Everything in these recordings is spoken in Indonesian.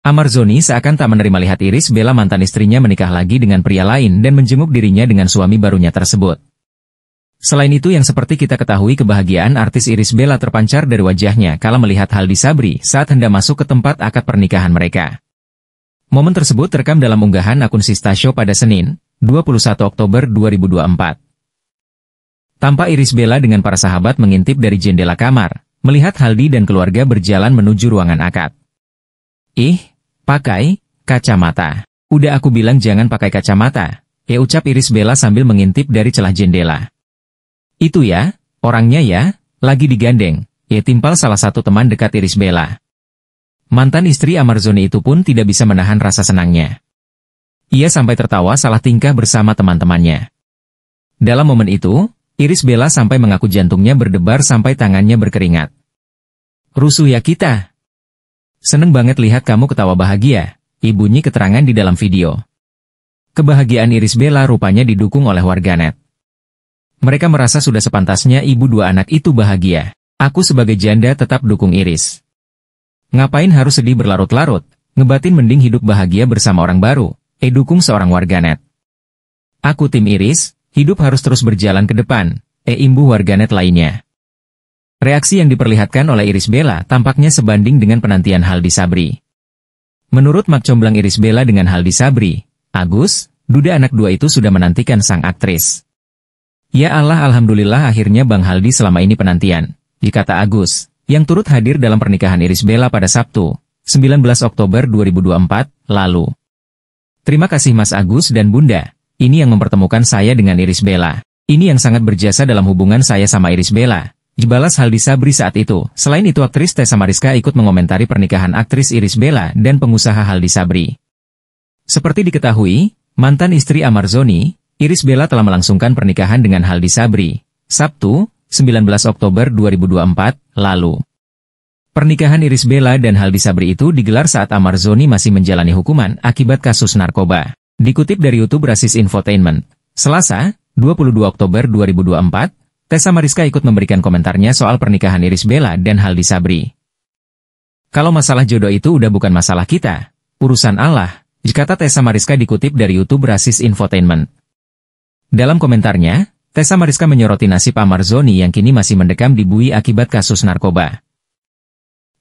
Amarzoni seakan tak menerima lihat Iris Bella mantan istrinya menikah lagi dengan pria lain dan menjenguk dirinya dengan suami barunya tersebut. Selain itu yang seperti kita ketahui kebahagiaan artis Iris Bella terpancar dari wajahnya kala melihat Haldi Sabri saat hendak masuk ke tempat akad pernikahan mereka. Momen tersebut terekam dalam unggahan akun Sista Show pada Senin, 21 Oktober 2024. Tampak Iris Bella dengan para sahabat mengintip dari jendela kamar, melihat Haldi dan keluarga berjalan menuju ruangan akad. Ih, Pakai kacamata. Udah aku bilang jangan pakai kacamata. Ya ucap Iris Bella sambil mengintip dari celah jendela. Itu ya, orangnya ya, lagi digandeng. Ya timpal salah satu teman dekat Iris Bella. Mantan istri Amarzone itu pun tidak bisa menahan rasa senangnya. Ia sampai tertawa salah tingkah bersama teman-temannya. Dalam momen itu, Iris Bella sampai mengaku jantungnya berdebar sampai tangannya berkeringat. Rusuh ya kita, Seneng banget lihat kamu ketawa bahagia, ibunya keterangan di dalam video. Kebahagiaan Iris Bella rupanya didukung oleh warganet. Mereka merasa sudah sepantasnya ibu dua anak itu bahagia. Aku sebagai janda tetap dukung Iris. Ngapain harus sedih berlarut-larut? Ngebatin mending hidup bahagia bersama orang baru. Eh dukung seorang warganet. Aku tim Iris, hidup harus terus berjalan ke depan. Eh imbu warganet lainnya. Reaksi yang diperlihatkan oleh Iris Bella tampaknya sebanding dengan penantian Haldi Sabri. Menurut Mak Comblang Iris Bella dengan Haldi Sabri, Agus, duda anak dua itu sudah menantikan sang aktris. Ya Allah Alhamdulillah akhirnya Bang Haldi selama ini penantian, dikata Agus, yang turut hadir dalam pernikahan Iris Bella pada Sabtu, 19 Oktober 2024, lalu. Terima kasih Mas Agus dan Bunda, ini yang mempertemukan saya dengan Iris Bella. Ini yang sangat berjasa dalam hubungan saya sama Iris Bella, Dibalas Haldi Sabri saat itu. Selain itu aktris Tessa Mariska ikut mengomentari pernikahan aktris Iris Bella dan pengusaha Haldi Sabri. Seperti diketahui, mantan istri Amarzoni, Iris Bella telah melangsungkan pernikahan dengan Haldi Sabri, Sabtu, 19 Oktober 2024, lalu. Pernikahan Iris Bella dan Haldi Sabri itu digelar saat Amarzoni masih menjalani hukuman akibat kasus narkoba. Dikutip dari YouTube Rasis Infotainment, Selasa, 22 Oktober 2024, Tessa Mariska ikut memberikan komentarnya soal pernikahan Iris Bella dan Haldi Sabri. Kalau masalah jodoh itu udah bukan masalah kita, urusan Allah, kata Tessa Mariska dikutip dari YouTube Rasis Infotainment. Dalam komentarnya, Tessa Mariska menyoroti nasib Amar Zoni yang kini masih mendekam di bui akibat kasus narkoba.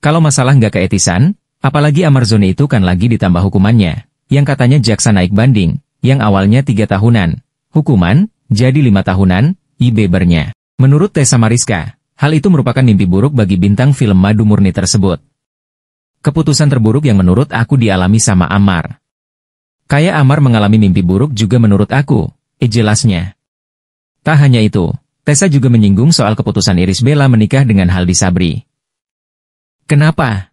Kalau masalah nggak keetisan, apalagi Amar Zoni itu kan lagi ditambah hukumannya, yang katanya jaksa naik banding, yang awalnya tiga tahunan, hukuman, jadi lima tahunan, IB bernya. Menurut Tessa Mariska, hal itu merupakan mimpi buruk bagi bintang film Madu Murni tersebut. Keputusan terburuk yang menurut aku dialami sama Amar. Kayak Amar mengalami mimpi buruk juga menurut aku, eh jelasnya. Tak hanya itu, Tessa juga menyinggung soal keputusan Iris Bella menikah dengan Haldi Sabri. Kenapa?